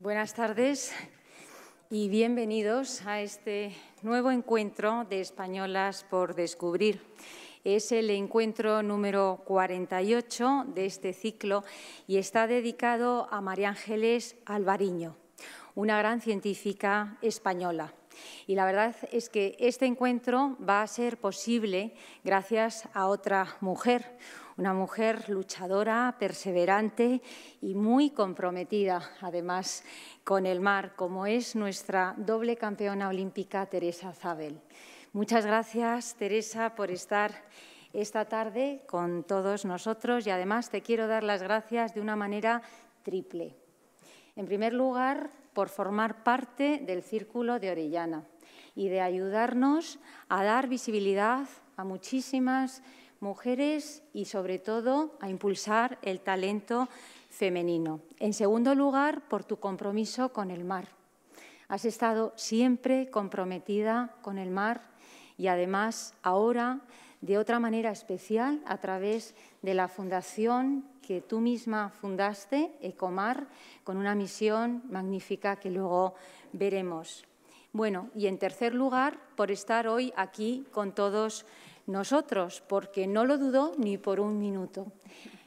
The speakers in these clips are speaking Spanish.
Buenas tardes y bienvenidos a este nuevo encuentro de Españolas por Descubrir. Es el encuentro número 48 de este ciclo y está dedicado a María Ángeles Alvariño, una gran científica española. Y la verdad es que este encuentro va a ser posible gracias a otra mujer, una mujer luchadora, perseverante y muy comprometida, además, con el mar, como es nuestra doble campeona olímpica Teresa Zabel. Muchas gracias, Teresa, por estar esta tarde con todos nosotros y además te quiero dar las gracias de una manera triple. En primer lugar, por formar parte del Círculo de Orellana y de ayudarnos a dar visibilidad a muchísimas mujeres y, sobre todo, a impulsar el talento femenino. En segundo lugar, por tu compromiso con el mar. Has estado siempre comprometida con el mar y, además, ahora de otra manera especial a través de la fundación que tú misma fundaste, Ecomar, con una misión magnífica que luego veremos. Bueno, y en tercer lugar, por estar hoy aquí con todos nosotros, porque no lo dudó ni por un minuto.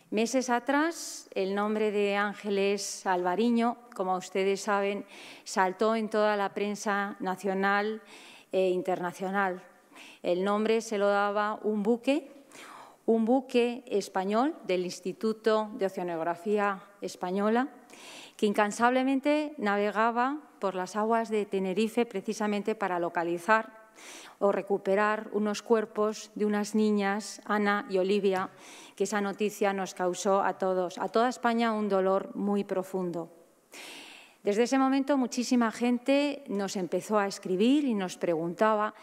Meses atrás, el nombre de Ángeles Alvariño, como ustedes saben, saltó en toda la prensa nacional e internacional. El nombre se lo daba un buque, un buque español del Instituto de Oceanografía Española, que incansablemente navegaba por las aguas de Tenerife precisamente para localizar o recuperar unos cuerpos de unas niñas, Ana y Olivia, que esa noticia nos causó a todos, a toda España, un dolor muy profundo. Desde ese momento muchísima gente nos empezó a escribir y nos preguntaba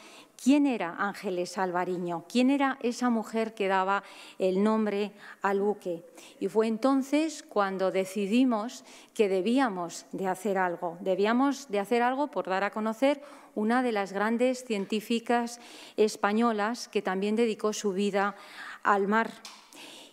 ¿Quién era Ángeles Alvariño? ¿Quién era esa mujer que daba el nombre al buque? Y fue entonces cuando decidimos que debíamos de hacer algo. Debíamos de hacer algo por dar a conocer una de las grandes científicas españolas que también dedicó su vida al mar.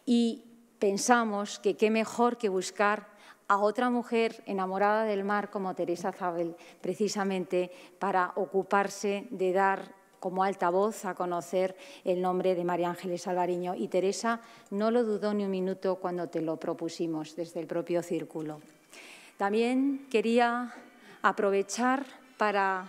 Y pensamos que qué mejor que buscar a otra mujer enamorada del mar como Teresa Zabel, precisamente para ocuparse de dar como altavoz a conocer el nombre de María Ángeles Alvariño. Y Teresa no lo dudó ni un minuto cuando te lo propusimos desde el propio círculo. También quería aprovechar para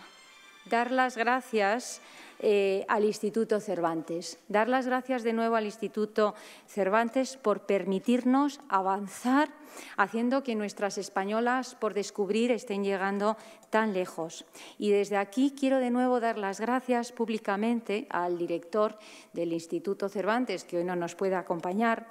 dar las gracias eh, al Instituto Cervantes. Dar las gracias de nuevo al Instituto Cervantes por permitirnos avanzar, haciendo que nuestras españolas por descubrir estén llegando tan lejos. Y desde aquí quiero de nuevo dar las gracias públicamente al director del Instituto Cervantes, que hoy no nos puede acompañar,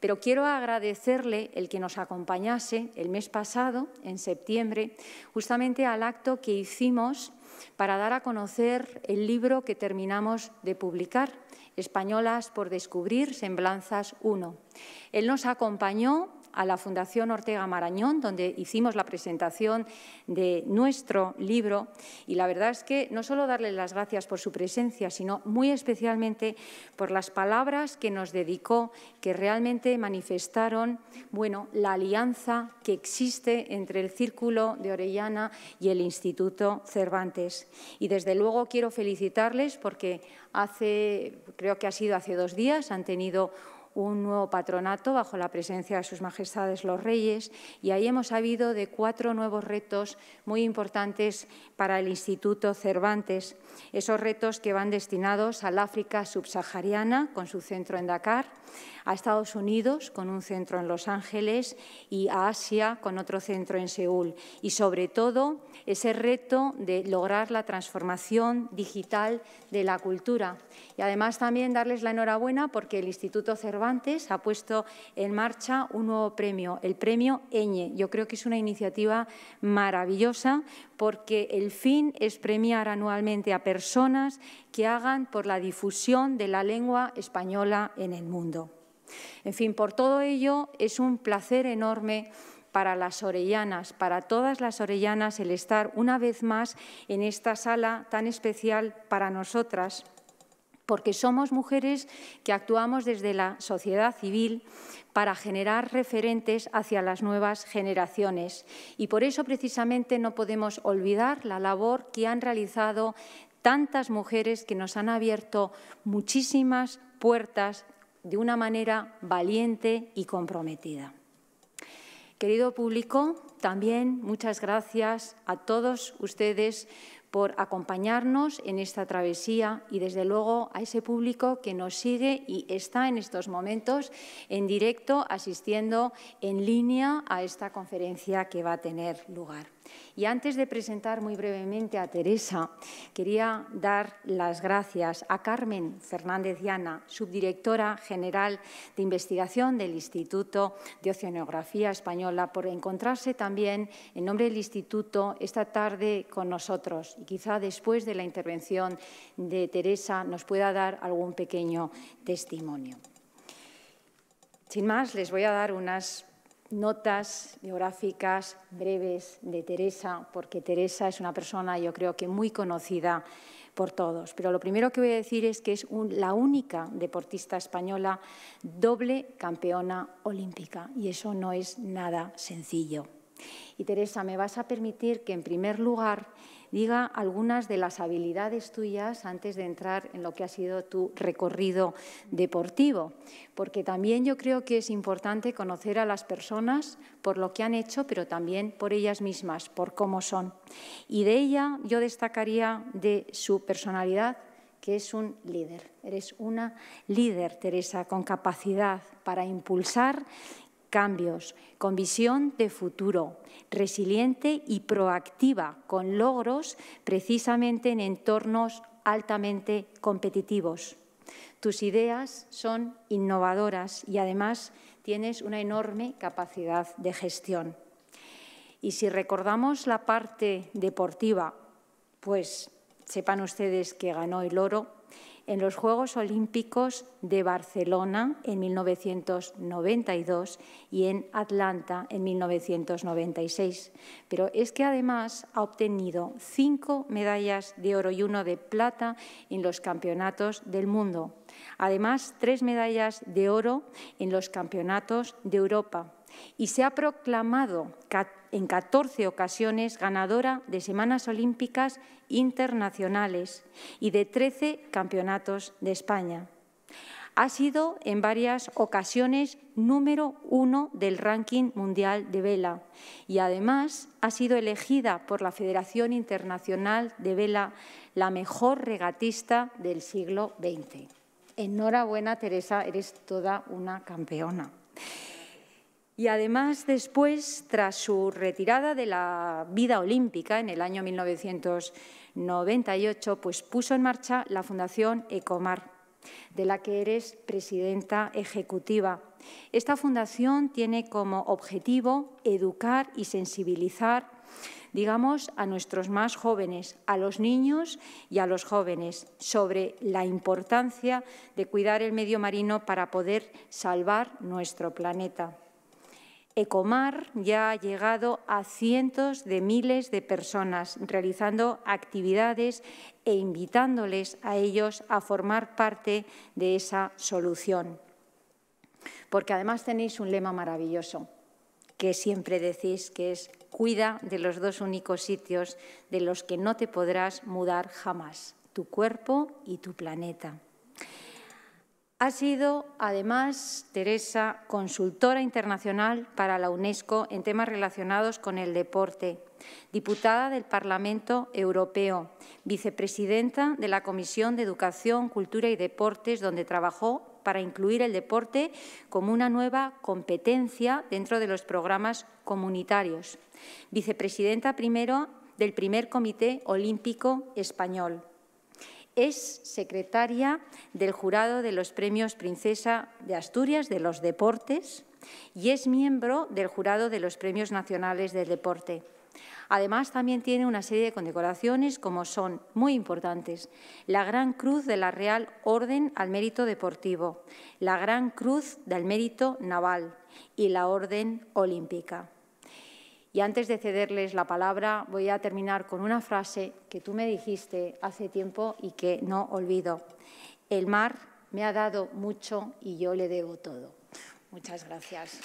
pero quiero agradecerle el que nos acompañase el mes pasado, en septiembre, justamente al acto que hicimos para dar a conocer el libro que terminamos de publicar, Españolas por Descubrir, Semblanzas 1. Él nos acompañó a la Fundación Ortega Marañón, donde hicimos la presentación de nuestro libro. Y la verdad es que no solo darle las gracias por su presencia, sino muy especialmente por las palabras que nos dedicó, que realmente manifestaron bueno, la alianza que existe entre el Círculo de Orellana y el Instituto Cervantes. Y desde luego quiero felicitarles porque hace, creo que ha sido hace dos días, han tenido un nuevo patronato bajo la presencia de sus majestades los reyes y ahí hemos sabido de cuatro nuevos retos muy importantes para el Instituto Cervantes. Esos retos que van destinados al África subsahariana con su centro en Dakar, a Estados Unidos con un centro en Los Ángeles y a Asia con otro centro en Seúl. Y sobre todo ese reto de lograr la transformación digital de la cultura. Y además también darles la enhorabuena porque el Instituto Cervantes ha puesto en marcha un nuevo premio, el premio Eñe. Yo creo que es una iniciativa maravillosa porque el fin es premiar anualmente a personas que hagan por la difusión de la lengua española en el mundo. En fin, por todo ello es un placer enorme para las orellanas, para todas las orellanas, el estar una vez más en esta sala tan especial para nosotras, porque somos mujeres que actuamos desde la sociedad civil para generar referentes hacia las nuevas generaciones. Y por eso, precisamente, no podemos olvidar la labor que han realizado tantas mujeres que nos han abierto muchísimas puertas de una manera valiente y comprometida. Querido público, también muchas gracias a todos ustedes por acompañarnos en esta travesía y desde luego a ese público que nos sigue y está en estos momentos en directo asistiendo en línea a esta conferencia que va a tener lugar. Y antes de presentar muy brevemente a Teresa, quería dar las gracias a Carmen Fernández Llana, subdirectora general de investigación del Instituto de Oceanografía Española, por encontrarse también en nombre del Instituto esta tarde con nosotros. Y quizá después de la intervención de Teresa nos pueda dar algún pequeño testimonio. Sin más, les voy a dar unas notas biográficas breves de Teresa, porque Teresa es una persona, yo creo que muy conocida por todos. Pero lo primero que voy a decir es que es la única deportista española doble campeona olímpica, y eso no es nada sencillo. Y Teresa, me vas a permitir que en primer lugar diga algunas de las habilidades tuyas antes de entrar en lo que ha sido tu recorrido deportivo. Porque también yo creo que es importante conocer a las personas por lo que han hecho, pero también por ellas mismas, por cómo son. Y de ella yo destacaría de su personalidad que es un líder. Eres una líder, Teresa, con capacidad para impulsar cambios, con visión de futuro, resiliente y proactiva, con logros precisamente en entornos altamente competitivos. Tus ideas son innovadoras y además tienes una enorme capacidad de gestión. Y si recordamos la parte deportiva, pues sepan ustedes que ganó el oro en los Juegos Olímpicos de Barcelona en 1992 y en Atlanta en 1996. Pero es que además ha obtenido cinco medallas de oro y uno de plata en los campeonatos del mundo. Además, tres medallas de oro en los campeonatos de Europa y se ha proclamado en 14 ocasiones ganadora de Semanas Olímpicas Internacionales y de 13 Campeonatos de España. Ha sido en varias ocasiones número uno del ranking mundial de vela y además ha sido elegida por la Federación Internacional de Vela la mejor regatista del siglo XX. Enhorabuena, Teresa, eres toda una campeona. Y además, después, tras su retirada de la vida olímpica en el año 1998, pues puso en marcha la Fundación Ecomar, de la que eres presidenta ejecutiva. Esta fundación tiene como objetivo educar y sensibilizar, digamos, a nuestros más jóvenes, a los niños y a los jóvenes, sobre la importancia de cuidar el medio marino para poder salvar nuestro planeta. Ecomar ya ha llegado a cientos de miles de personas, realizando actividades e invitándoles a ellos a formar parte de esa solución. Porque además tenéis un lema maravilloso, que siempre decís que es cuida de los dos únicos sitios de los que no te podrás mudar jamás, tu cuerpo y tu planeta. Ha sido, además, Teresa, consultora internacional para la UNESCO en temas relacionados con el deporte, diputada del Parlamento Europeo, vicepresidenta de la Comisión de Educación, Cultura y Deportes, donde trabajó para incluir el deporte como una nueva competencia dentro de los programas comunitarios. Vicepresidenta primero del primer Comité Olímpico Español es secretaria del jurado de los premios Princesa de Asturias de los Deportes y es miembro del jurado de los premios nacionales del deporte. Además, también tiene una serie de condecoraciones como son muy importantes la Gran Cruz de la Real Orden al Mérito Deportivo, la Gran Cruz del Mérito Naval y la Orden Olímpica. Y antes de cederles la palabra, voy a terminar con una frase que tú me dijiste hace tiempo y que no olvido. El mar me ha dado mucho y yo le debo todo. Muchas gracias.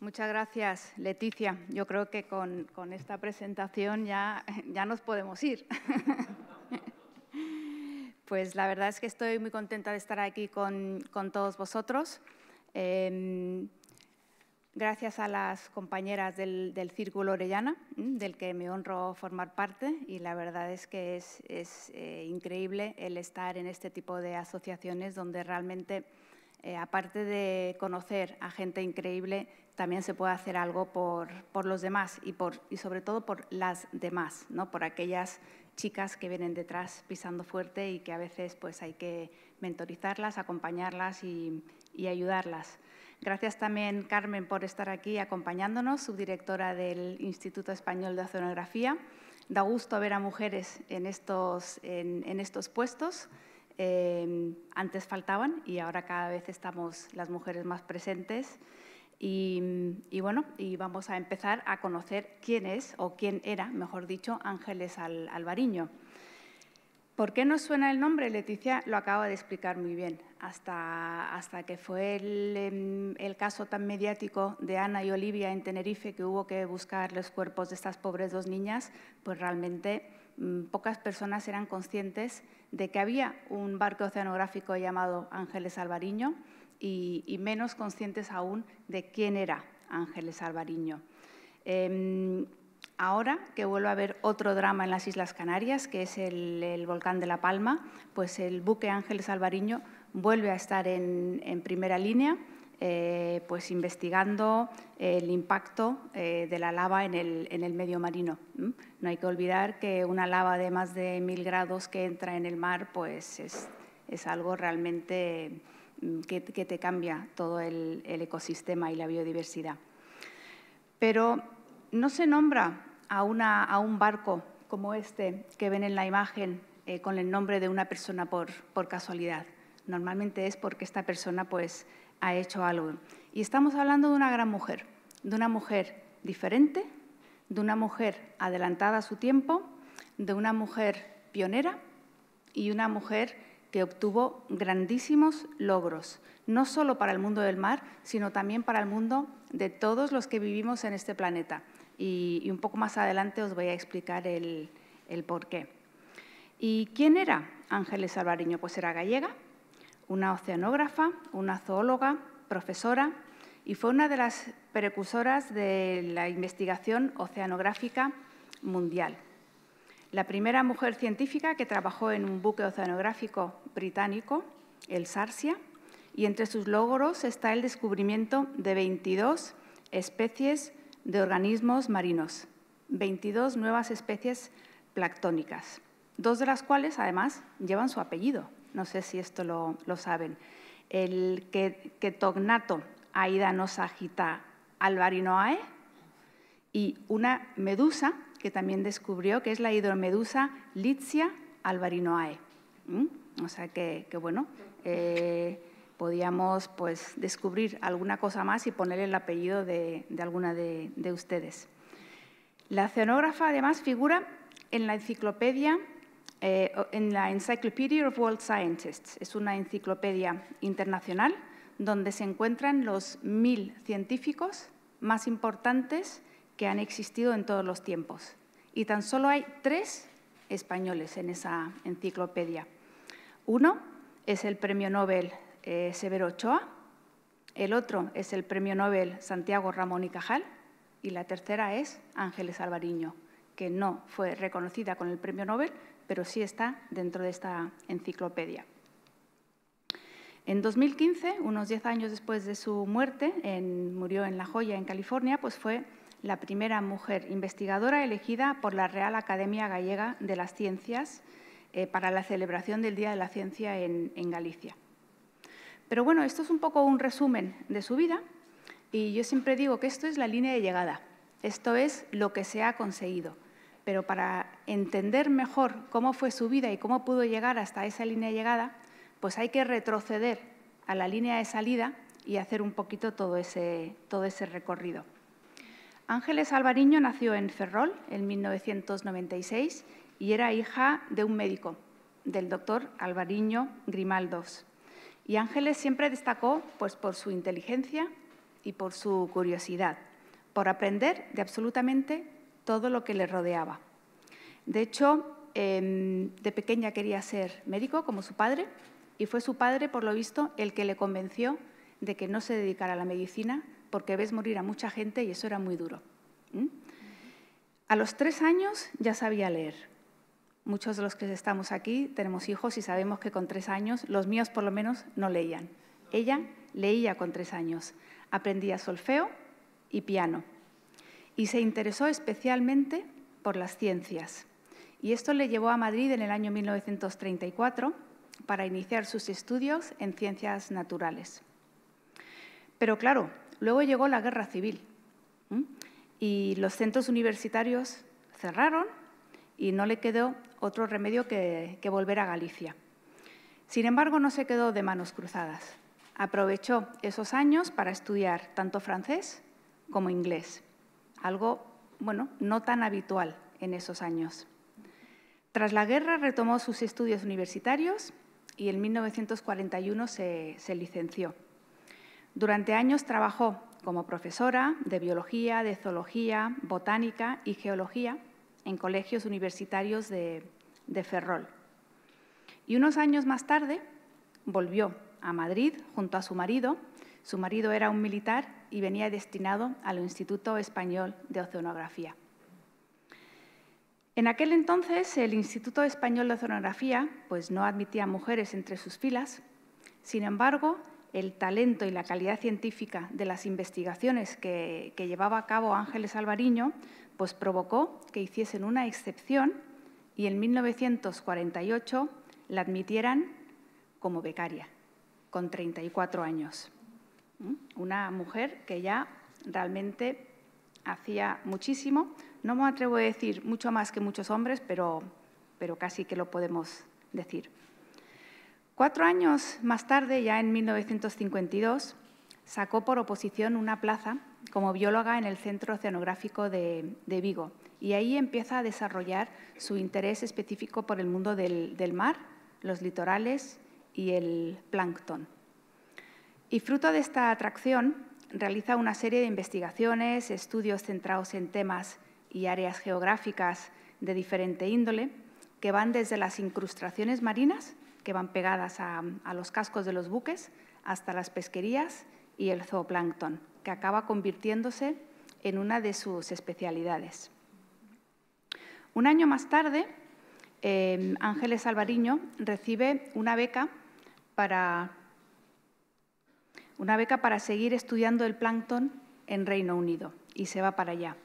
Muchas gracias, Leticia. Yo creo que con, esta presentación ya, ya nos podemos ir. Pues la verdad es que estoy muy contenta de estar aquí con, todos vosotros. Em, gracias a las compañeras del, Círculo Orellana, del que me honro formar parte, y la verdad es que es, eh, increíble el estar en este tipo de asociaciones donde realmente, eh, aparte de conocer a gente increíble, también se puede hacer algo por, los demás y, y sobre todo por las demás, ¿no? por aquellas chicas que vienen detrás pisando fuerte y que a veces pues, hay que mentorizarlas, acompañarlas y, ayudarlas. Gracias también, Carmen, por estar aquí acompañándonos, subdirectora del Instituto Español de Oceanografía. Da gusto ver a mujeres en estos, en, estos puestos. Eh, antes faltaban y ahora cada vez estamos las mujeres más presentes. Y, bueno, y vamos a empezar a conocer quién es, o quién era, mejor dicho, Ángeles Alvariño. ¿Por qué nos suena el nombre? Leticia lo acaba de explicar muy bien. Hasta, que fue em, el, caso tan mediático de Ana y Olivia en Tenerife, que hubo que buscar los cuerpos de estas pobres dos niñas, pues realmente mm, pocas personas eran conscientes de que había un barco oceanográfico llamado Ángeles Alvariño, y, menos conscientes aún de quién era Ángeles Alvariño. Em, ahora que vuelve a haber otro drama en las Islas Canarias, que es el, volcán de La Palma, pues el buque Ángeles Alvariño vuelve a estar en, primera línea, eh, pues investigando el impacto eh, de la lava en el, medio marino. No hay que olvidar que una lava de más de mil grados que entra en el mar, pues es, es algo realmente que, te cambia todo el, ecosistema y la biodiversidad. Pero no se nombra a, un barco como este que ven en la imagen eh, con el nombre de una persona por, casualidad. Normalmente es porque esta persona pues, ha hecho algo. Y estamos hablando de una gran mujer, de una mujer diferente, de una mujer adelantada a su tiempo, de una mujer pionera y una mujer que obtuvo grandísimos logros, no solo para el mundo del mar, sino también para el mundo de todos los que vivimos en este planeta. Y, un poco más adelante os voy a explicar el, el por qué. ¿Y quién era Ángeles Alvariño? Pues era gallega, una oceanógrafa, una zoóloga, profesora, y fue una de las precursoras de la investigación oceanográfica mundial la primera mujer científica que trabajó en un buque oceanográfico británico, el Sarsia, y entre sus logros está el descubrimiento de 22 especies de organismos marinos, 22 nuevas especies planctónicas, dos de las cuales además llevan su apellido. No sé si esto lo, saben. El ketognato Aida Nosagita alvarinoae y una medusa que también descubrió, que es la hidromedusa Litzia alvarinoae. O sea que, bueno, eh, podíamos pues, descubrir alguna cosa más y poner el apellido de, alguna de, ustedes. La cenógrafa además figura en la enciclopedia, eh, en la Encyclopedia of World Scientists. Es una enciclopedia internacional donde se encuentran los mil científicos más importantes que han existido en todos los tiempos. Y tan solo hay tres españoles en esa enciclopedia. Uno es el premio Nobel eh, Severo Ochoa, el otro es el premio Nobel Santiago Ramón y Cajal y la tercera es Ángeles Alvariño, que no fue reconocida con el premio Nobel, pero sí está dentro de esta enciclopedia. En 2015, unos diez años después de su muerte, murió en La Joya, en California, pues fue la primera mujer investigadora elegida por la Real Academia Gallega de las Ciencias eh, para la celebración del Día de la Ciencia en, en Galicia. Pero bueno, esto es un poco un resumen de su vida y yo siempre digo que esto es la línea de llegada, esto es lo que se ha conseguido. Pero para entender mejor cómo fue su vida y cómo pudo llegar hasta esa línea de llegada, pues hay que retroceder a la línea de salida y hacer un poquito todo ese, todo ese recorrido. Ángeles Alvariño nació en Ferrol en 1996 y era hija de un médico, del doctor Alvariño Grimaldos. Y Ángeles siempre destacó pues, por su inteligencia y por su curiosidad, por aprender de absolutamente todo lo que le rodeaba. De hecho, em, de pequeña quería ser médico como su padre y fue su padre, por lo visto, el que le convenció de que no se dedicara a la medicina, porque ves morir a mucha gente y eso era muy duro. A los tres años ya sabía leer. Muchos de los que estamos aquí tenemos hijos y sabemos que con tres años, los míos por lo menos, no leían. Ella leía con tres años, aprendía solfeo y piano y se interesó especialmente por las ciencias. Y esto le llevó a Madrid en el año 1934 para iniciar sus estudios en ciencias naturales. Pero claro, Luego llegó la guerra civil y los centros universitarios cerraron y no le quedó otro remedio que, volver a Galicia. Sin embargo, no se quedó de manos cruzadas. Aprovechó esos años para estudiar tanto francés como inglés, algo bueno, no tan habitual en esos años. Tras la guerra retomó sus estudios universitarios y en 1941 se licenció. Durante años trabajó como profesora de biología, de zoología, botánica y geología en colegios universitarios de, Ferrol. Y unos años más tarde volvió a Madrid junto a su marido. Su marido era un militar y venía destinado al Instituto Español de Oceanografía. En aquel entonces el Instituto Español de Oceanografía pues, no admitía mujeres entre sus filas. Sin embargo, el talento y la calidad científica de las investigaciones que, llevaba a cabo Ángeles Alvariño, pues provocó que hiciesen una excepción y en 1948 la admitieran como becaria, con 34 años. ¿Mm? Una mujer que ya realmente hacía muchísimo, no me atrevo a decir mucho más que muchos hombres, pero casi que lo podemos decir. Cuatro años más tarde, ya en 1952, sacó por oposición una plaza como bióloga en el Centro Oceanográfico de, Vigo y ahí empieza a desarrollar su interés específico por el mundo del, del mar, los litorales y el plancton. Y fruto de esta atracción, realiza una serie de investigaciones, estudios centrados en temas y áreas geográficas de diferente índole, que van desde las incrustaciones marinas que van pegadas a, los cascos de los buques hasta las pesquerías y el zooplancton, que acaba convirtiéndose en una de sus especialidades. Un año más tarde, em, Ángeles Alvariño recibe una beca para una beca para seguir estudiando el plancton en Reino Unido y se va para allá.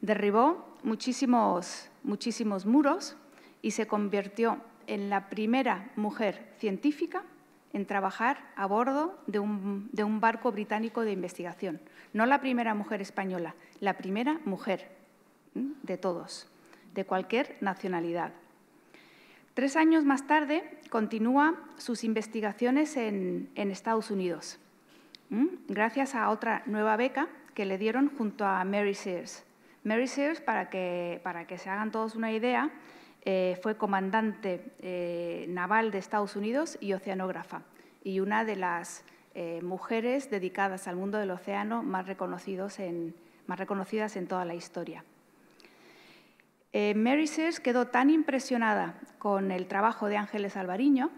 Derribó muchísimos, muchísimos muros y se convirtió en la primera mujer científica en trabajar a bordo de un, barco británico de investigación. No la primera mujer española, la primera mujer de todos, de cualquier nacionalidad. Tres años más tarde continúa sus investigaciones en, Estados Unidos, gracias a otra nueva beca que le dieron junto a Mary Sears. Mary Sears, para que se hagan todos una idea, eh, fue comandante eh, naval de Estados Unidos y oceanógrafa, y una de las eh, mujeres dedicadas al mundo del océano más, reconocidos más reconocidas en toda la historia. Mary Sears quedó tan impresionada con el trabajo de Ángeles Alvariño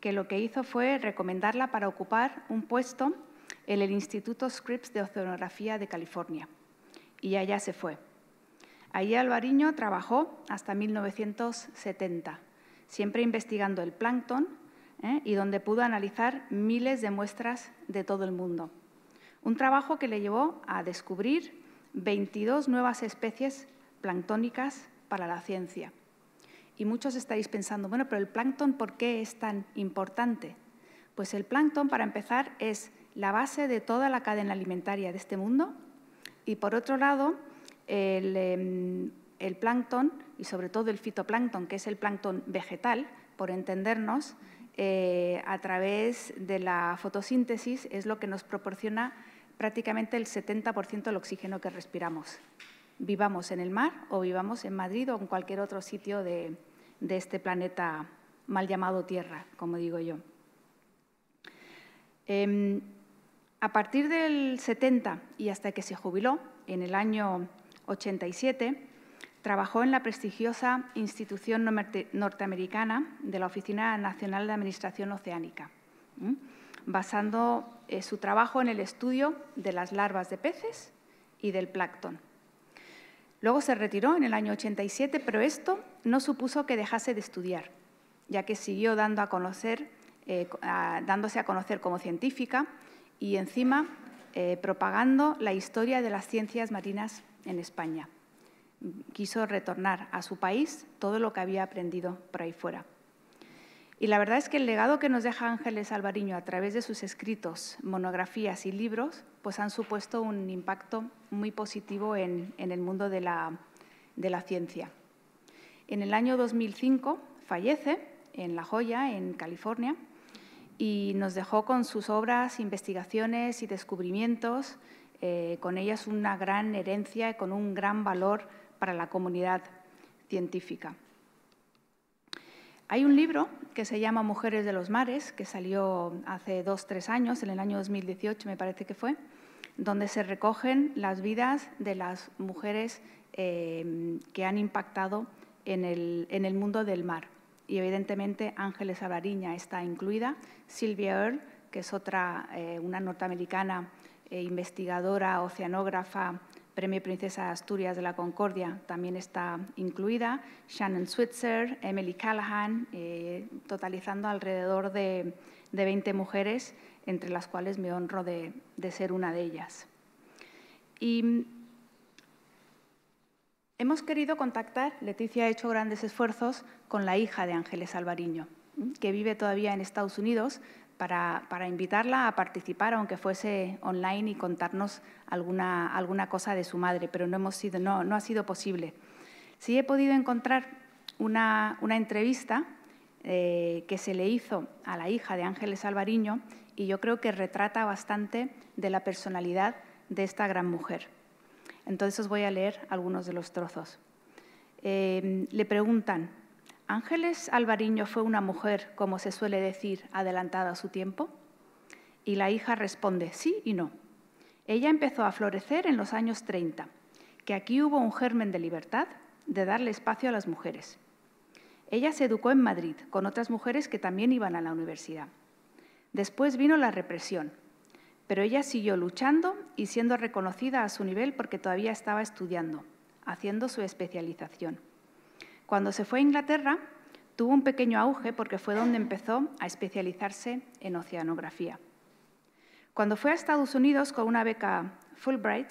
que lo que hizo fue recomendarla para ocupar un puesto en el Instituto Scripps de Oceanografía de California. Y allá se fue. Allí Alvariño trabajó hasta 1970, siempre investigando el plancton ¿eh? y donde pudo analizar miles de muestras de todo el mundo. Un trabajo que le llevó a descubrir 22 nuevas especies planctónicas para la ciencia. Y muchos estaréis pensando, bueno, pero el plancton, ¿por qué es tan importante? Pues el plancton, para empezar, es la base de toda la cadena alimentaria de este mundo y, por otro lado, Em, el, plancton y sobre todo el fitoplancton, que es el plancton vegetal, por entendernos, eh, a través de la fotosíntesis es lo que nos proporciona prácticamente el 70% del oxígeno que respiramos, vivamos en el mar o vivamos en Madrid o en cualquier otro sitio de, este planeta mal llamado Tierra, como digo yo. Em, a partir del 70 y hasta que se jubiló, en el año 87, trabajó en la prestigiosa institución norteamericana de la Oficina Nacional de Administración Oceánica, basando eh, su trabajo en el estudio de las larvas de peces y del plancton. Luego se retiró en el año 87, pero esto no supuso que dejase de estudiar, ya que siguió dando a conocer, eh, dándose a conocer como científica y encima eh, propagando la historia de las ciencias marinas en España. Quiso retornar a su país todo lo que había aprendido por ahí fuera. Y la verdad es que el legado que nos deja Ángeles Alvariño a través de sus escritos, monografías y libros, pues han supuesto un impacto muy positivo en, el mundo de la, de la ciencia. En el año 2005 fallece en La Joya, en California, y nos dejó con sus obras, investigaciones y descubrimientos eh, con ellas una gran herencia y con un gran valor para la comunidad científica. Hay un libro que se llama Mujeres de los Mares, que salió hace dos, tres años, en el año 2018 me parece que fue, donde se recogen las vidas de las mujeres eh, que han impactado en el, mundo del mar. Y evidentemente Ángeles Alariña está incluida, Sylvia Earle, que es otra, eh, una norteamericana eh, investigadora, oceanógrafa, Premio Princesa Asturias de la Concordia, también está incluida, Shannon Switzer, Emily Callahan, eh, totalizando alrededor de, 20 mujeres, entre las cuales me honro de, de ser una de ellas. Y mm, hemos querido contactar, Leticia ha hecho grandes esfuerzos, con la hija de Ángeles Alvariño, mm, que vive todavía en Estados Unidos, para, invitarla a participar, aunque fuese online, y contarnos alguna, alguna cosa de su madre, pero no, sido, ha sido posible. Sí he podido encontrar una, entrevista eh, que se le hizo a la hija de Ángeles Alvariño y yo creo que retrata bastante de la personalidad de esta gran mujer. Entonces os voy a leer algunos de los trozos. Eh, le preguntan, Ángeles Alvariño fue una mujer, como se suele decir, adelantada a su tiempo? Y la hija responde sí y no. Ella empezó a florecer en los años 30, que aquí hubo un germen de libertad, de darle espacio a las mujeres. Ella se educó en Madrid, con otras mujeres que también iban a la universidad. Después vino la represión, pero ella siguió luchando y siendo reconocida a su nivel porque todavía estaba estudiando, haciendo su especialización. Cuando se fue a Inglaterra, tuvo un pequeño auge porque fue donde empezó a especializarse en oceanografía. Cuando fue a Estados Unidos con una beca Fulbright,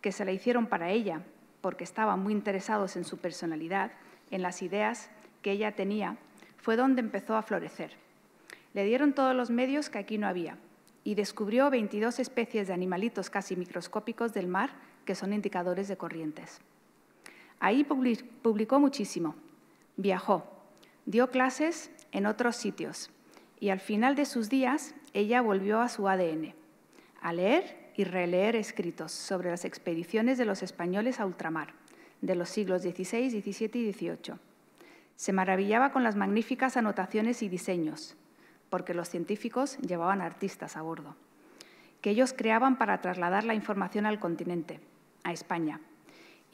que se la hicieron para ella porque estaban muy interesados en su personalidad, en las ideas que ella tenía, fue donde empezó a florecer. Le dieron todos los medios que aquí no había y descubrió 22 especies de animalitos casi microscópicos del mar que son indicadores de corrientes. Ahí publicó muchísimo, viajó, dio clases en otros sitios y al final de sus días ella volvió a su ADN, a leer y releer escritos sobre las expediciones de los españoles a ultramar de los siglos XVI, XVII y XVIII. Se maravillaba con las magníficas anotaciones y diseños, porque los científicos llevaban artistas a bordo, que ellos creaban para trasladar la información al continente, a España,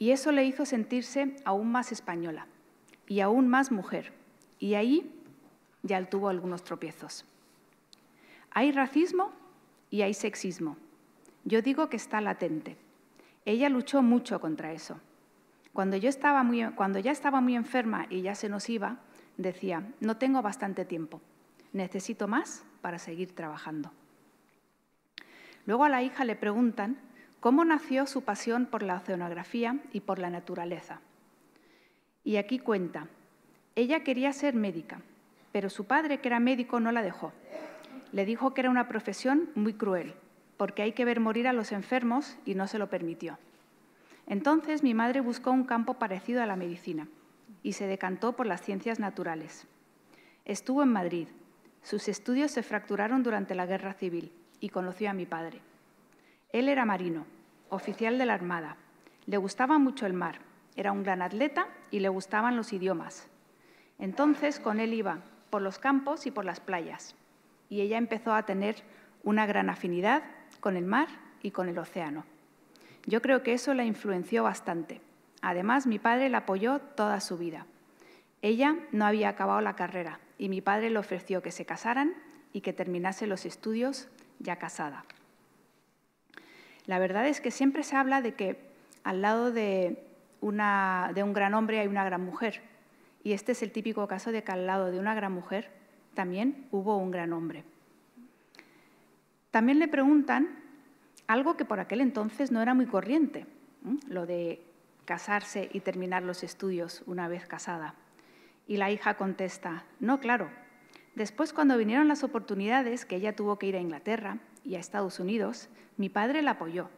y eso le hizo sentirse aún más española y aún más mujer. Y ahí ya tuvo algunos tropiezos. Hay racismo y hay sexismo. Yo digo que está latente. Ella luchó mucho contra eso. Cuando, cuando ya estaba muy enferma y ya se nos iba, decía, no tengo bastante tiempo, necesito más para seguir trabajando. Luego a la hija le preguntan cómo nació su pasión por la oceanografía y por la naturaleza. Y aquí cuenta, ella quería ser médica, pero su padre, que era médico, no la dejó. Le dijo que era una profesión muy cruel, porque hay que ver morir a los enfermos y no se lo permitió. Entonces mi madre buscó un campo parecido a la medicina y se decantó por las ciencias naturales. Estuvo en Madrid. Sus estudios se fracturaron durante la guerra civil y conoció a mi padre. Él era marino, oficial de la Armada. Le gustaba mucho el mar, era un gran atleta y le gustaban los idiomas. Entonces con él iba por los campos y por las playas, y ella empezó a tener una gran afinidad con el mar y con el océano. Yo creo que eso la influenció bastante. Además, mi padre la apoyó toda su vida. Ella no había acabado la carrera y mi padre le ofreció que se casaran y que terminase los estudios ya casada. La verdad es que siempre se habla de que al lado de, un gran hombre hay una gran mujer. Y este es el típico caso de que al lado de una gran mujer también hubo un gran hombre. También le preguntan algo que por aquel entonces no era muy corriente, lo de casarse y terminar los estudios una vez casada. Y la hija contesta, no, claro. Después cuando vinieron las oportunidades, que ella tuvo que ir a Inglaterra, y a Estados Unidos, mi padre la apoyó.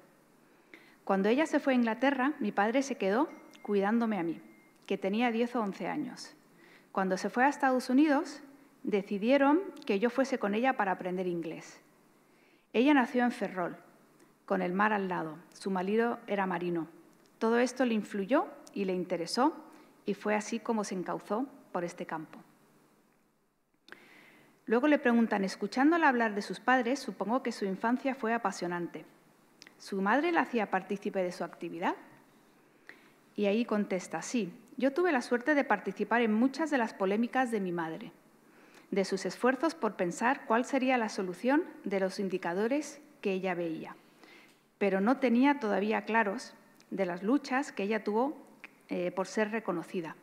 Cuando ella se fue a Inglaterra, mi padre se quedó cuidándome a mí, que tenía 10 o 11 años. Cuando se fue a Estados Unidos, decidieron que yo fuese con ella para aprender inglés. Ella nació en Ferrol, con el mar al lado. Su marido era marino. Todo esto le influyó y le interesó y fue así como se encauzó por este campo. Luego le preguntan, escuchándola hablar de sus padres, supongo que su infancia fue apasionante. ¿Su madre la hacía partícipe de su actividad? Y ahí contesta, sí, yo tuve la suerte de participar en muchas de las polémicas de mi madre, de sus esfuerzos por pensar cuál sería la solución de los indicadores que ella veía, pero no tenía todavía claros de las luchas que ella tuvo eh, por ser reconocida,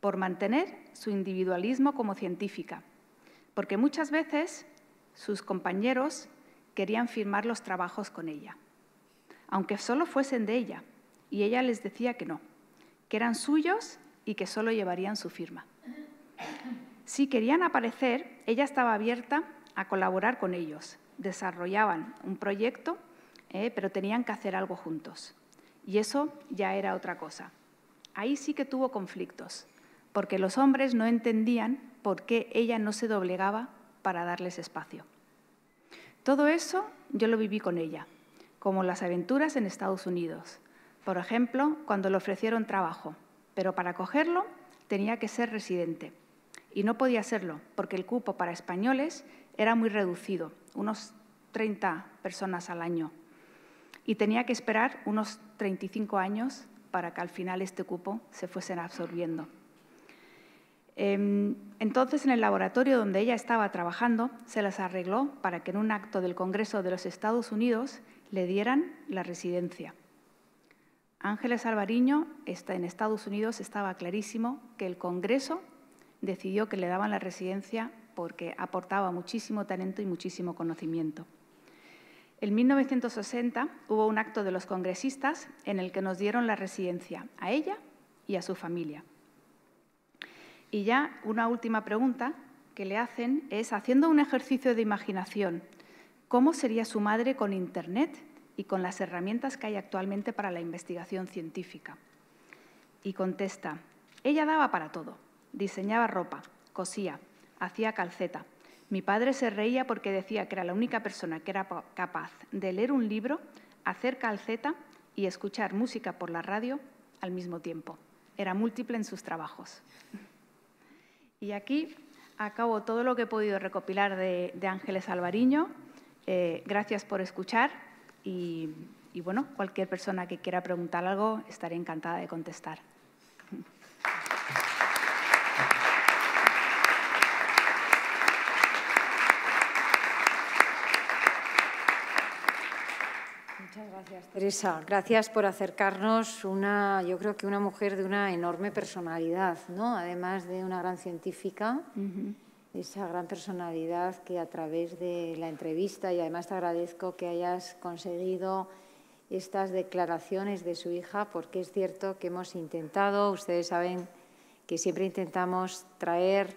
por mantener su individualismo como científica porque muchas veces sus compañeros querían firmar los trabajos con ella, aunque solo fuesen de ella, y ella les decía que no, que eran suyos y que solo llevarían su firma. Si querían aparecer, ella estaba abierta a colaborar con ellos. Desarrollaban un proyecto, eh, pero tenían que hacer algo juntos. Y eso ya era otra cosa. Ahí sí que tuvo conflictos, porque los hombres no entendían por qué ella no se doblegaba para darles espacio. Todo eso yo lo viví con ella, como las aventuras en Estados Unidos. Por ejemplo, cuando le ofrecieron trabajo, pero para cogerlo tenía que ser residente. Y no podía serlo, porque el cupo para españoles era muy reducido, unos 30 personas al año. Y tenía que esperar unos 35 años para que al final este cupo se fuesen absorbiendo. Em, entonces, en el laboratorio donde ella estaba trabajando, se las arregló para que en un acto del Congreso de los Estados Unidos le dieran la residencia. Ángeles Alvariño en Estados Unidos estaba clarísimo que el Congreso decidió que le daban la residencia porque aportaba muchísimo talento y muchísimo conocimiento. En 1960 hubo un acto de los congresistas en el que nos dieron la residencia a ella y a su familia. Y ya una última pregunta que le hacen es, haciendo un ejercicio de imaginación, ¿cómo sería su madre con Internet y con las herramientas que hay actualmente para la investigación científica? Y contesta, ella daba para todo, diseñaba ropa, cosía, hacía calceta. Mi padre se reía porque decía que era la única persona que era capaz de leer un libro, hacer calceta y escuchar música por la radio al mismo tiempo. Era múltiple en sus trabajos. Y aquí acabo todo lo que he podido recopilar de, Ángeles Alvariño. Eh, gracias por escuchar y, y bueno, cualquier persona que quiera preguntar algo, estaré encantada de contestar. Teresa, gracias por acercarnos una, yo creo que una mujer de una enorme personalidad, ¿no? Además de una gran científica, esa gran personalidad que a través de la entrevista y además te agradezco que hayas conseguido estas declaraciones de su hija, porque es cierto que hemos intentado, ustedes saben que siempre intentamos traer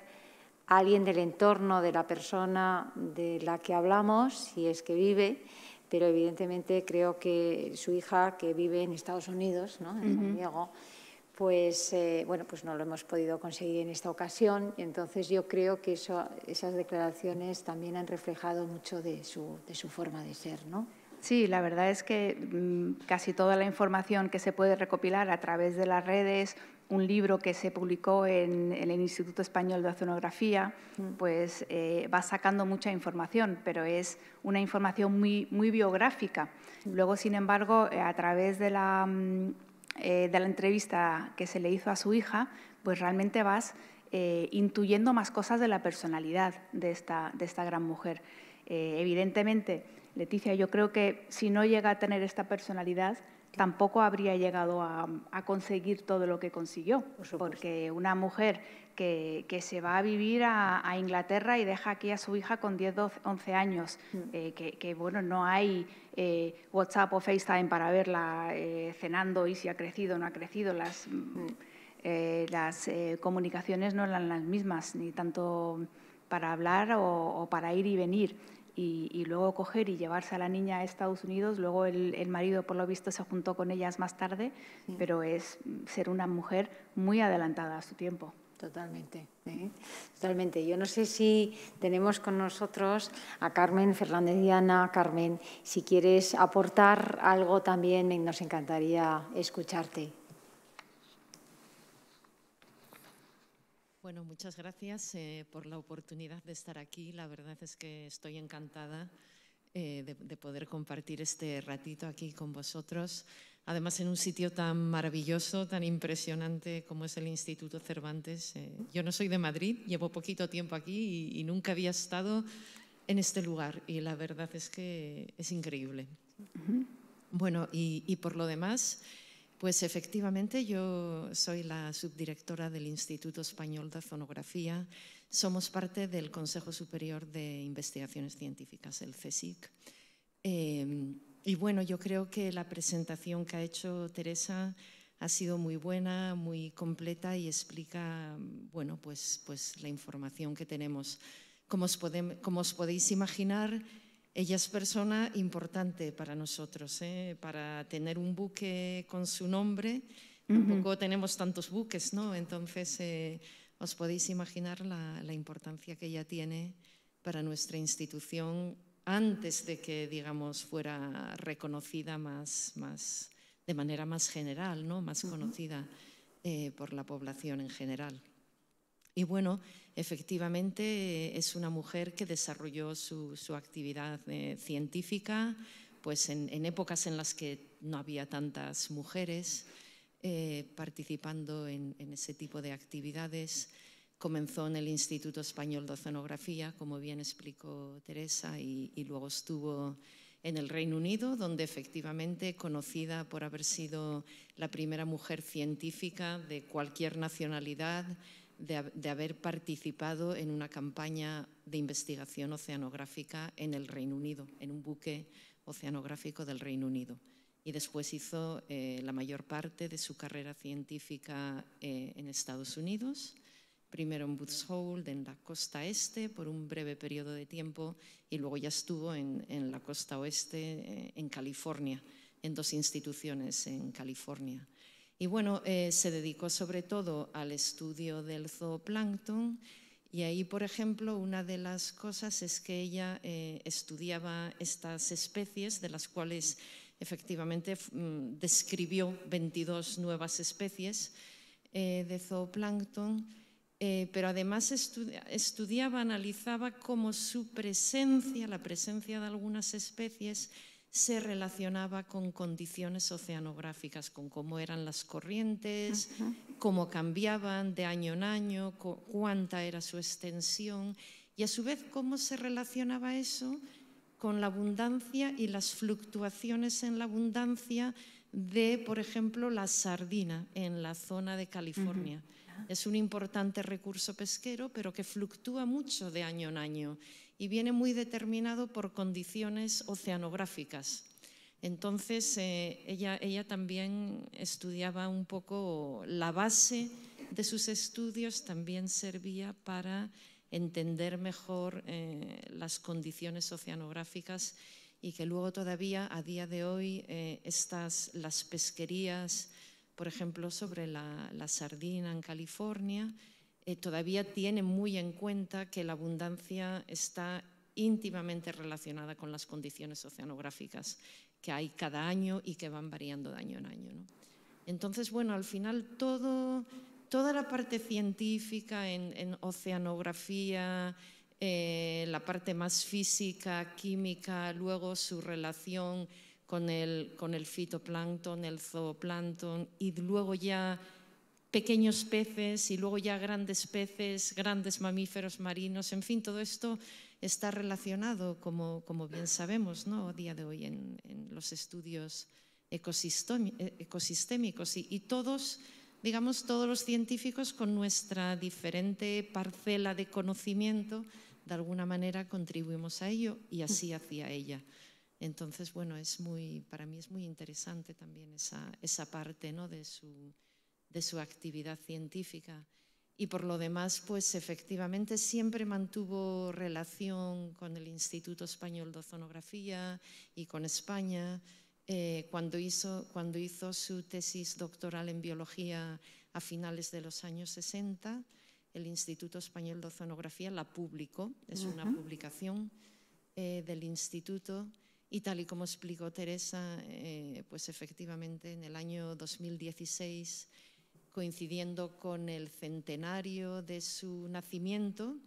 a alguien del entorno de la persona de la que hablamos, si es que vive, pero evidentemente creo que su hija, que vive en Estados Unidos, ¿no? en San Diego, pues eh, bueno, pues no lo hemos podido conseguir en esta ocasión. Entonces yo creo que esas declaraciones también han reflejado mucho de su, forma de ser, Sí, la verdad es que mm, casi toda la información que se puede recopilar a través de las redes, un libro que se publicó en, el Instituto Español de Oceanografía, mm. pues eh, va sacando mucha información, pero es una información muy, biográfica. Mm. Luego, sin embargo, eh, a través mm, eh, de la, entrevista que se le hizo a su hija, pues realmente vas intuyendo más cosas de la personalidad de esta, de esta gran mujer. evidentemente, Leticia, yo creo que si no llega a tener esta personalidad, tampoco habría llegado a, conseguir todo lo que consiguió, porque una mujer que, se va a vivir a, Inglaterra y deja aquí a su hija con 10, 12, 11 años, mm. eh, que, bueno, no hay eh, WhatsApp o FaceTime para verla eh, cenando y si ha crecido o no ha crecido, las, mm. comunicaciones no eran las mismas, ni tanto para hablar o para ir y venir y, luego coger y llevarse a la niña a Estados Unidos. Luego el, marido, por lo visto, se juntó con ellas más tarde, pero es ser una mujer muy adelantada a su tiempo. Totalmente, ¿eh? totalmente. Yo no sé si tenemos con nosotros a Carmen Fernández Diana. Carmen, si quieres aportar algo también, nos encantaría escucharte. Bueno, muchas gracias eh, por la oportunidad de estar aquí. La verdad es que estoy encantada eh, de, poder compartir este ratito aquí con vosotros. Además, en un sitio tan maravilloso, tan impresionante como es el Instituto Cervantes. Eh, yo no soy de Madrid, llevo poquito tiempo aquí y, nunca había estado en este lugar y la verdad es que es increíble. Bueno, y, y por lo demás... Pues efectivamente, yo soy la subdirectora del Instituto Español de Fonografía. Somos parte del Consejo Superior de Investigaciones Científicas, el CSIC. Em, y bueno, yo creo que la presentación que ha hecho Teresa ha sido muy buena, muy completa y explica bueno, pues, pues la información que tenemos. como os podéis imaginar, ella es persona importante para nosotros, ¿eh? para tener un buque con su nombre. Tampoco tenemos tantos buques, ¿no? Entonces, eh, os podéis imaginar la, la importancia que ella tiene para nuestra institución antes de que, digamos, fuera reconocida más, más de manera más general, ¿no? más conocida eh, por la población en general. Y bueno, Efectivamente, es una mujer que desarrolló su, actividad eh, científica pues en, épocas en las que no había tantas mujeres eh, participando en, ese tipo de actividades. Comenzó en el Instituto Español de Oceanografía, como bien explicó Teresa, y luego estuvo en el Reino Unido, donde efectivamente, conocida por haber sido la primera mujer científica de cualquier nacionalidad, de, haber participado en una campaña de investigación oceanográfica en el Reino Unido, en un buque oceanográfico del Reino Unido. Y después hizo eh, la mayor parte de su carrera científica eh, en Estados Unidos, primero en Woods Hole, en la costa este, por un breve periodo de tiempo, y luego ya estuvo en, la costa oeste, eh, en California, en dos instituciones en California. Y bueno, eh, se dedicó sobre todo al estudio del zooplancton y ahí, por ejemplo, una de las cosas es que ella eh, estudiaba estas especies de las cuales efectivamente mm, describió 22 nuevas especies eh, de zooplancton, pero además estudiaba, analizaba cómo su presencia, la presencia de algunas especies, se relacionaba con condiciones oceanográficas, con cómo eran las corrientes, cómo cambiaban de año en año, cuánta era su extensión y a su vez cómo se relacionaba eso con la abundancia y las fluctuaciones en la abundancia de, por ejemplo, la sardina en la zona de California. Es un importante recurso pesquero, pero que fluctúa mucho de año en año y viene muy determinado por condiciones oceanográficas. Entonces, eh, ella, también estudiaba un poco la base de sus estudios, también servía para entender mejor eh, las condiciones oceanográficas y que luego todavía a día de hoy eh, estas, las pesquerías, por ejemplo, sobre la sardina en California, eh, todavía tiene muy en cuenta que la abundancia está íntimamente relacionada con las condiciones oceanográficas que hay cada año y que van variando de año en año. Entonces, bueno, al final toda la parte científica en, oceanografía, eh, la parte más física, química, luego su relación con el, con el fitoplancton, el zooplancton y luego ya pequeños peces y luego ya grandes peces, grandes mamíferos marinos, en fin, todo esto está relacionado, como, como bien sabemos, ¿no? a día de hoy en, los estudios eh, ecosistémicos y, y, todos, digamos, todos los científicos con nuestra diferente parcela de conocimiento, de alguna manera contribuimos a ello y así mm. hacia ella. Entonces, bueno, es muy, para mí es muy interesante también esa, esa parte ¿no? de su de su actividad científica. Y por lo demás, pues efectivamente siempre mantuvo relación con el Instituto Español de Ozonografía y con España. Eh, cuando, hizo, cuando hizo su tesis doctoral en biología a finales de los años 60, el Instituto Español de Ozonografía la publicó, es una publicación eh, del instituto. Y tal y como explicó Teresa, eh, pues efectivamente en el año 2016 coincidiendo con el centenario de su nacimiento,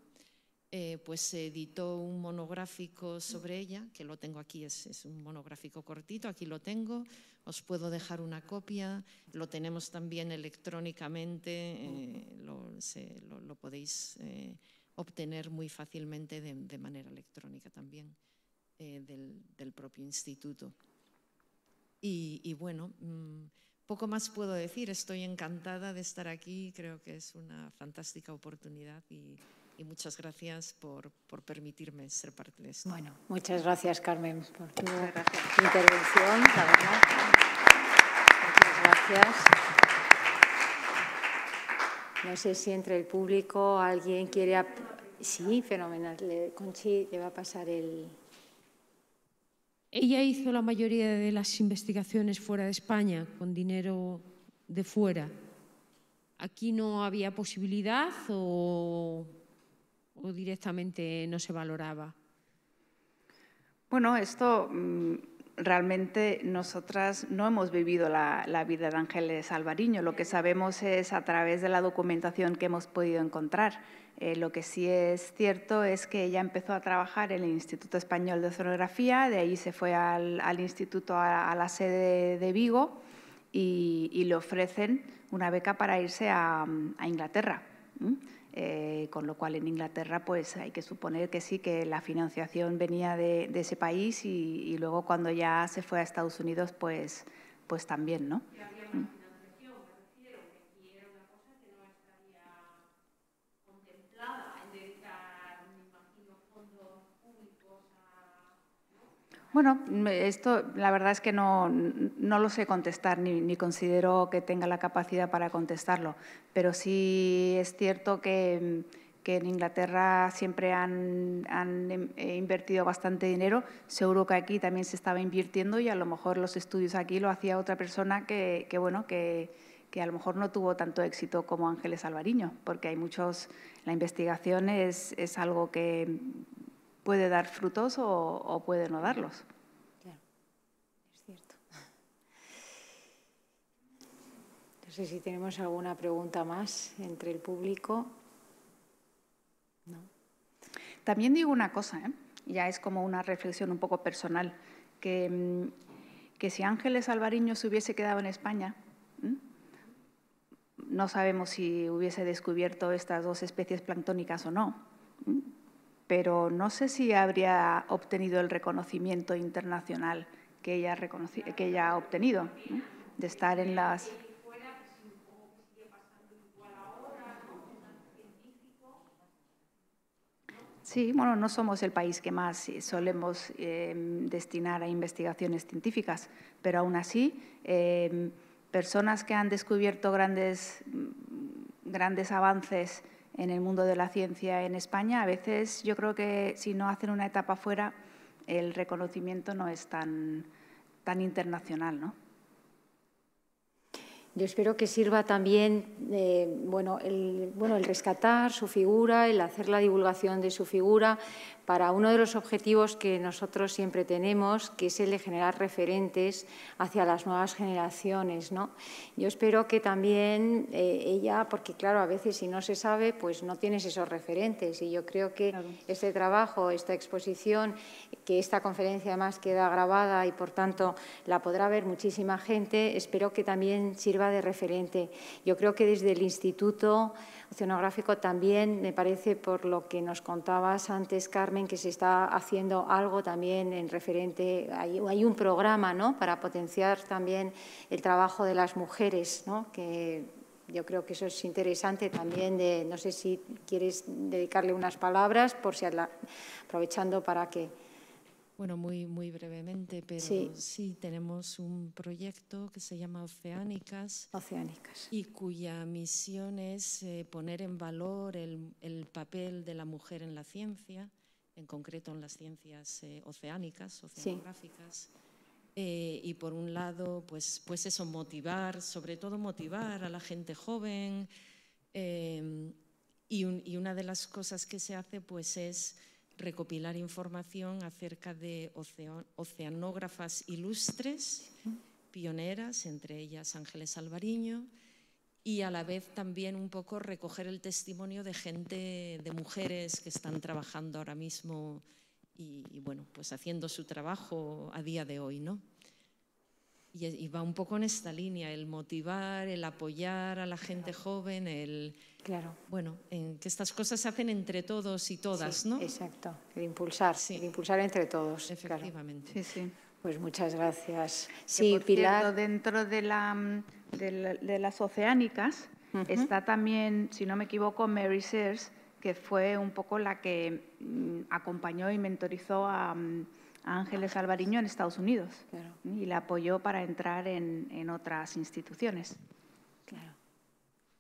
eh, pues se editó un monográfico sobre ella, que lo tengo aquí, es, un monográfico cortito, aquí lo tengo, os puedo dejar una copia, lo tenemos también electrónicamente, eh, lo, podéis eh, obtener muy fácilmente de, manera electrónica también del, propio instituto. Y, bueno... Mm, poco más puedo decir, estoy encantada de estar aquí, creo que es una fantástica oportunidad y, muchas gracias por, permitirme ser parte de esto. Bueno, muchas gracias Carmen por tu intervención, Muchas gracias. No sé si entre el público alguien quiere... Sí, fenomenal. Conchi le va a pasar el, ella hizo la mayoría de las investigaciones fuera de España, con dinero de fuera. Aquí no había posibilidad o, directamente no se valoraba. Bueno, esto mm, realmente nosotras no hemos vivido la, la, vida de Ángeles Alvariño. Lo que sabemos es a través de la documentación que hemos podido encontrar. Eh, lo que sí es cierto es que ella empezó a trabajar en el Instituto Español de Oceanografía, de ahí se fue al, instituto, a, la sede de, Vigo, y, le ofrecen una beca para irse a, Inglaterra. Eh, con lo cual en Inglaterra pues hay que suponer que sí, que la financiación venía de, ese país y, luego cuando ya se fue a Estados Unidos pues, pues también, ¿no? Bueno, esto la verdad es que no, lo sé contestar ni, ni, considero que tenga la capacidad para contestarlo, pero sí es cierto que, en Inglaterra siempre han, em, eh, invertido bastante dinero, seguro que aquí también se estaba invirtiendo y a lo mejor los estudios aquí lo hacía otra persona que, bueno, que, a lo mejor no tuvo tanto éxito como Ángeles Alvariño, porque hay muchos, la investigación es, es algo que puede dar frutos o, puede no darlos. es cierto. No sé si tenemos alguna pregunta más entre el público. También digo una cosa, ¿eh? ya es como una reflexión un poco personal, que, mm, si Ángeles Alvariño se hubiese quedado en España, no sabemos si hubiese descubierto estas dos especies planctónicas o no pero no sé si habría obtenido el reconocimiento internacional que ella, que ella ha obtenido, de estar en las… Sí, bueno, no somos el país que más solemos em, destinar a investigaciones científicas, pero aún así, em, personas que han descubierto grandes, mm, grandes avances en el mundo de la ciencia en España. A veces yo creo que si no hacen una etapa fuera, el reconocimiento no es tan, tan internacional, Yo espero que sirva también eh, bueno, bueno, el rescatar su figura, el hacer la divulgación de su figura, para uno de los objetivos que nosotros siempre tenemos, que es el de generar referentes hacia las nuevas generaciones. ¿no? Yo espero que también eh, ella, porque claro, a veces si no se sabe, pues no tienes esos referentes. Y yo creo que este trabajo, esta exposición, que esta conferencia además queda grabada y por tanto la podrá ver muchísima gente, espero que también sirva de referente. Yo creo que desde el instituto oceanográfico también, me parece, por lo que nos contabas antes, Carmen, que se está haciendo algo también en referente, hay, un programa para potenciar también el trabajo de las mujeres, que yo creo que eso es interesante también. De, no sé si quieres dedicarle unas palabras, por si aprovechando para que… Bueno, muy, muy brevemente, pero sí. tenemos un proyecto que se llama Oceánicas. Y cuya misión es eh, poner en valor el, papel de la mujer en la ciencia, en concreto en las ciencias eh, oceánicas, oceanográficas. Eh, y por un lado, pues, pues eso, motivar, sobre todo motivar a la gente joven. Y, y una de las cosas que se hace, pues es recopilar información acerca de oceanógrafas ilustres, pioneras, entre ellas Ángeles Alvariño, y a la vez también un poco recoger el testimonio de gente, de mujeres que están trabajando ahora mismo y, y bueno, pues haciendo su trabajo a día de hoy, ¿no? Y, va un poco en esta línea, el motivar, el apoyar a la gente joven, el... Claro. Bueno, en que estas cosas se hacen entre todos y todas, ¿no? Exacto, el impulsar, sí. impulsar entre todos. Efectivamente. Sí, sí. Pues muchas gracias. Sí, Pilar. dentro de, la, de, las oceánicas está también, si no me equivoco, Mary Sears, que fue un poco la que mm, acompañó y mentorizó a... Mm, Ángeles Alvariño en Estados Unidos y la apoyó para entrar en, en otras instituciones.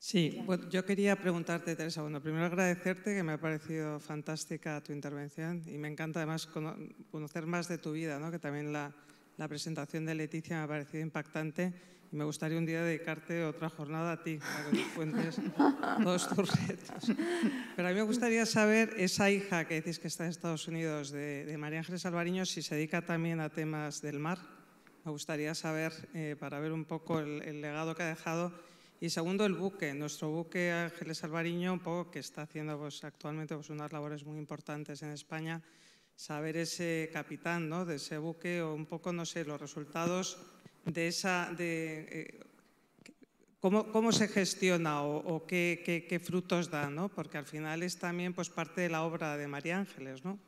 Sí, yo quería preguntarte, Teresa, bueno, primero agradecerte que me ha parecido fantástica tu intervención y me encanta además conocer más de tu vida, ¿no? que también la, la presentación de Leticia me ha parecido impactante me gustaría un día dedicarte otra jornada a ti, para que cuentes todos tus retos. Pero a mí me gustaría saber, esa hija que decís que está en Estados Unidos, de, María Ángeles Alvariño, si se dedica también a temas del mar. Me gustaría saber, eh, para ver un poco el, legado que ha dejado. Y segundo, el buque, nuestro buque Ángeles Alvariño, poco que está haciendo pues, actualmente pues, unas labores muy importantes en España. Saber ese capitán ¿no? de ese buque o un poco, no sé, los resultados de esa... De, eh, cómo, cómo, se gestiona o, qué, qué, frutos da, ¿no? Porque al final es también pues, parte de la obra de María Ángeles, ¿no?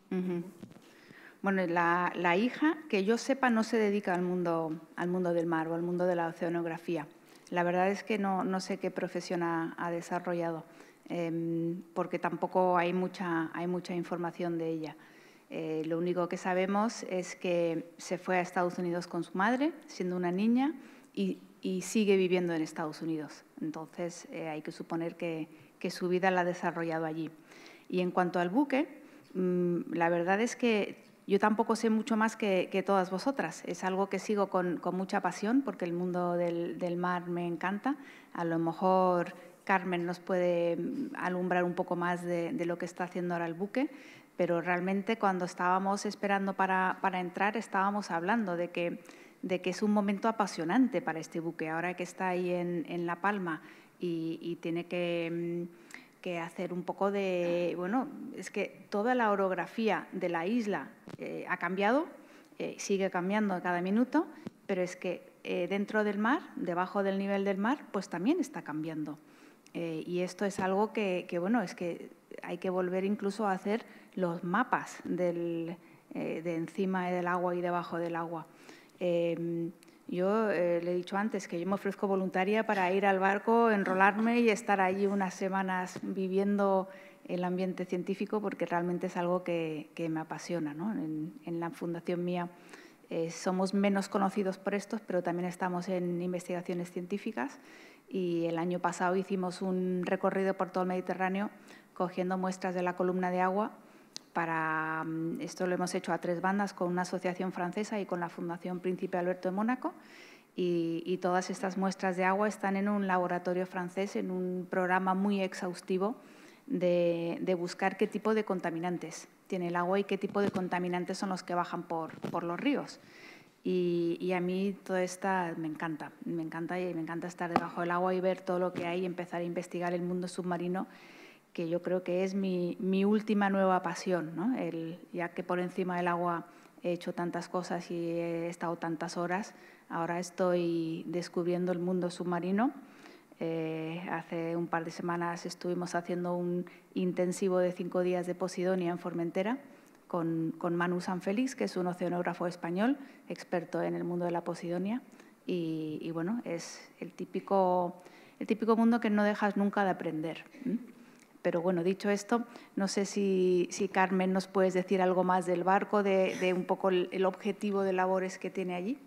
Bueno, la, la, hija, que yo sepa, no se dedica al mundo, al mundo del mar o al mundo de la oceanografía. La verdad es que no, no sé qué profesión ha, desarrollado, em, porque tampoco hay mucha, hay mucha información de ella. Eh, lo único que sabemos es que se fue a Estados Unidos con su madre, siendo una niña, y, sigue viviendo en Estados Unidos. Entonces, eh, hay que suponer que, su vida la ha desarrollado allí. Y en cuanto al buque, mm, la verdad es que yo tampoco sé mucho más que, todas vosotras. Es algo que sigo con, mucha pasión porque el mundo del, mar me encanta. A lo mejor Carmen nos puede mm, alumbrar un poco más de, lo que está haciendo ahora el buque, pero realmente cuando estábamos esperando para, para entrar estábamos hablando de que, de que, es un momento apasionante para este buque, ahora que está ahí en, en La Palma y, y tiene que, mm, que, hacer un poco de, bueno, es que toda la orografía de la isla eh, ha cambiado, eh, sigue cambiando cada minuto, pero es que eh, dentro del mar, debajo del nivel del mar, pues también está cambiando. y esto es algo que, que, bueno, es que hay que volver incluso a hacer los mapas eh, de encima del agua y debajo del agua. Em, yo eh, le he dicho antes que yo me ofrezco voluntaria para ir al barco, enrolarme y estar allí unas semanas viviendo el ambiente científico porque realmente es algo que, me apasiona. En, la fundación mía eh, somos menos conocidos por esto, pero también estamos en investigaciones científicas y el año pasado hicimos un recorrido por todo el Mediterráneo cogiendo muestras de la columna de agua para, mm, esto lo hemos hecho a tres bandas con una asociación francesa y con la Fundación Príncipe Alberto de Mónaco. Y, todas estas muestras de agua están en un laboratorio francés, en un programa muy exhaustivo de, buscar qué tipo de contaminantes tiene el agua y qué tipo de contaminantes son los que bajan por, los ríos. Y, a mí todo esta me encanta, me encanta y me encanta estar debajo del agua y ver todo lo que hay y empezar a investigar el mundo submarino que yo creo que es mi, última nueva pasión, ya que por encima del agua he hecho tantas cosas y he estado tantas horas, ahora estoy descubriendo el mundo submarino. Eh, hace un par de semanas estuvimos haciendo un intensivo de cinco días de Posidonia en Formentera con, con Manu Sanfélix, que es un oceanógrafo español, experto en el mundo de la Posidonia. Y, bueno, es el típico, el típico mundo que no dejas nunca de aprender. Pero bueno, dicho esto, no sé si, Carmen nos puedes decir algo más del barco, de, un poco el, objetivo de labores que tiene allí.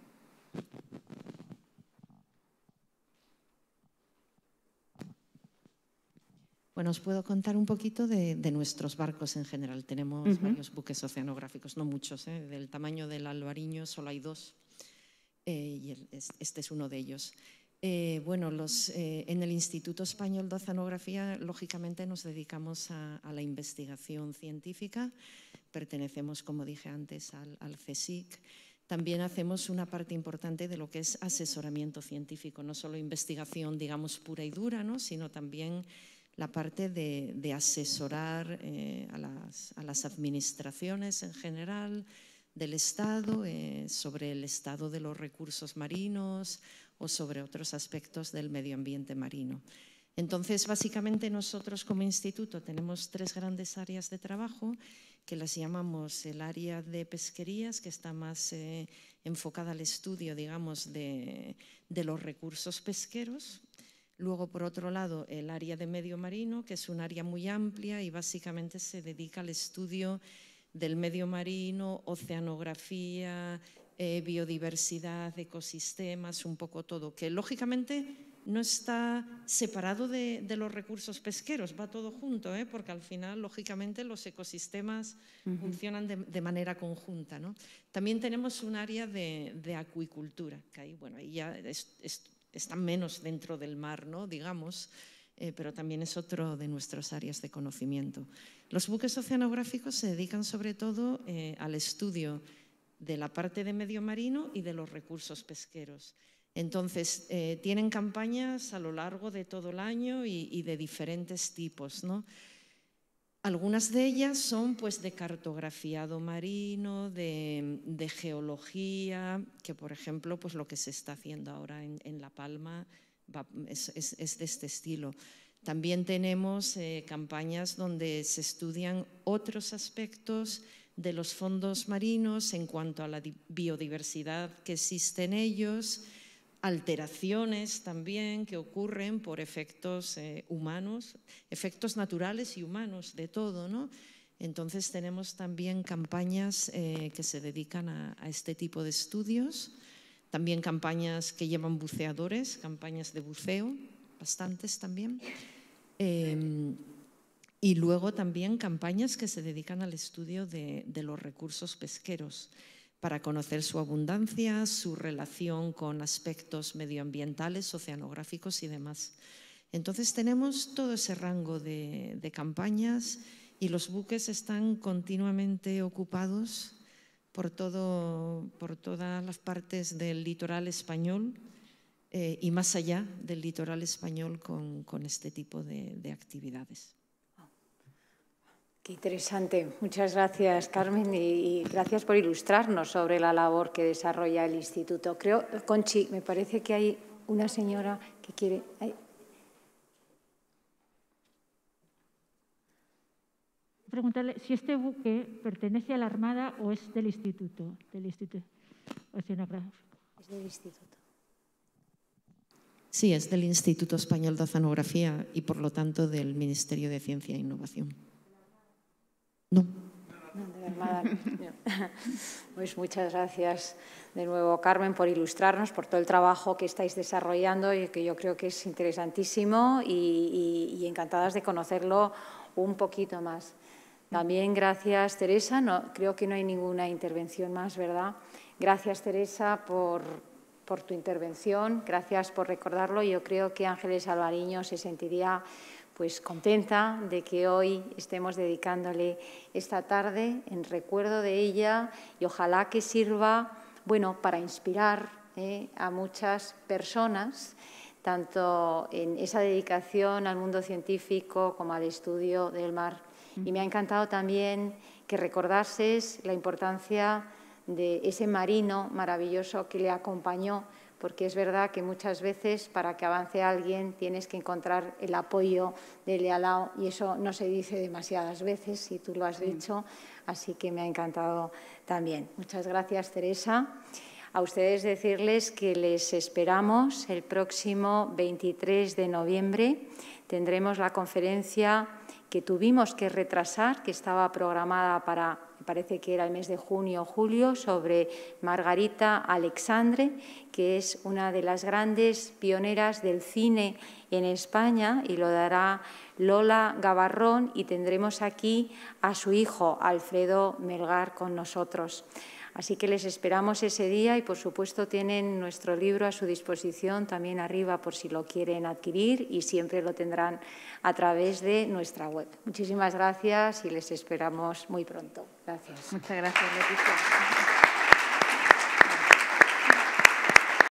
Bueno, os puedo contar un poquito de, nuestros barcos en general. Tenemos varios buques oceanográficos, no muchos. ¿eh? Del tamaño del Albariño solo hay dos eh, y este es uno de ellos. Eh, bueno, eh, en el Instituto Español de Oceanografía, lógicamente, nos dedicamos a, la investigación científica. Pertenecemos, como dije antes, al, al, CSIC. También hacemos una parte importante de lo que es asesoramiento científico, no solo investigación, digamos, pura y dura, ¿no? sino también la parte de, asesorar eh, a las administraciones en general, del Estado, eh, sobre el estado de los recursos marinos o sobre otros aspectos del medio ambiente marino. Entonces, básicamente nosotros como instituto tenemos tres grandes áreas de trabajo que las llamamos el área de pesquerías, que está más eh, enfocada al estudio, digamos, de los recursos pesqueros, Luego, por otro lado, el área de medio marino, que es un área muy amplia y básicamente se dedica al estudio del medio marino, oceanografía, eh, biodiversidad, ecosistemas, un poco todo, que lógicamente no está separado de, los recursos pesqueros, va todo junto, ¿eh? porque al final, lógicamente, los ecosistemas funcionan de, manera conjunta. ¿no? También tenemos un área de, acuicultura, que ahí, bueno, ahí ya está menos dentro del mar, ¿no? digamos, eh, pero también es otro de nuestras áreas de conocimiento. Los buques oceanográficos se dedican sobre todo eh, al estudio de la parte de medio marino y de los recursos pesqueros. Entonces, eh, tienen campañas a lo largo de todo el año y, de diferentes tipos, ¿no? Algunas de ellas son pues, de cartografiado marino, de, geología, que por ejemplo pues, lo que se está haciendo ahora en La Palma es, de este estilo. También tenemos eh, campañas donde se estudian otros aspectos de los fondos marinos en cuanto a la biodiversidad que existe en ellos, alteraciones también que ocurren por efectos eh, humanos, efectos naturales y humanos de todo, Entonces tenemos también campañas eh, que se dedican a, este tipo de estudios también campañas que llevan buceadores, campañas de buceo, bastantes también. Em, y luego también campañas que se dedican al estudio de, los recursos pesqueros para conocer su abundancia, su relación con aspectos medioambientales, oceanográficos y demás. Entonces tenemos todo ese rango de campañas y los buques están continuamente ocupados por, todo, por todas las partes del litoral español eh, y más allá del litoral español con, este tipo de, de, actividades. Qué interesante. Muchas gracias, Carmen, y gracias por ilustrarnos sobre la labor que desarrolla el Instituto. Creo, Conchi, me parece que hay una señora que quiere. preguntarle si este buque pertenece a la Armada o es del Instituto, del Es del Instituto. Sí, es del Instituto Español de Oceanografía y por lo tanto del Ministerio de Ciencia e Innovación. No. Pues muchas gracias de nuevo, Carmen, por ilustrarnos, por todo el trabajo que estáis desarrollando y que yo creo que es interesantísimo y encantadas de conocerlo un poquito más. También gracias, Teresa. No, creo que no hay ninguna intervención más, ¿verdad? Gracias, Teresa, por, tu intervención. Gracias por recordarlo. Yo creo que Ángeles Alvariño se sentiría pues contenta de que hoy estemos dedicándole esta tarde en recuerdo de ella y ojalá que sirva bueno para inspirar eh, a muchas personas tanto en esa dedicación al mundo científico como al estudio del mar. Y me ha encantado también que recordases la importancia de ese marino maravilloso que le acompañó, porque es verdad que muchas veces para que avance alguien tienes que encontrar el apoyo de Lealao y eso no se dice demasiadas veces y tú lo has dicho, así que me ha encantado también. Muchas gracias, Teresa. A ustedes decirles que les esperamos el próximo 23 de noviembre. Tendremos la conferencia que tuvimos que retrasar, que estaba programada para, me parece que era el mes de junio o julio, sobre Margarita Alexandre, que es una de las grandes pioneras del cine en España y lo dará Lola Gabarrón y tendremos aquí a su hijo, Alfredo Melgar, con nosotros. Así que les esperamos ese día y, por supuesto, tienen nuestro libro a su disposición también arriba por si lo quieren adquirir y siempre lo tendrán a través de nuestra web. Muchísimas gracias y les esperamos muy pronto. Gracias. Muchas gracias,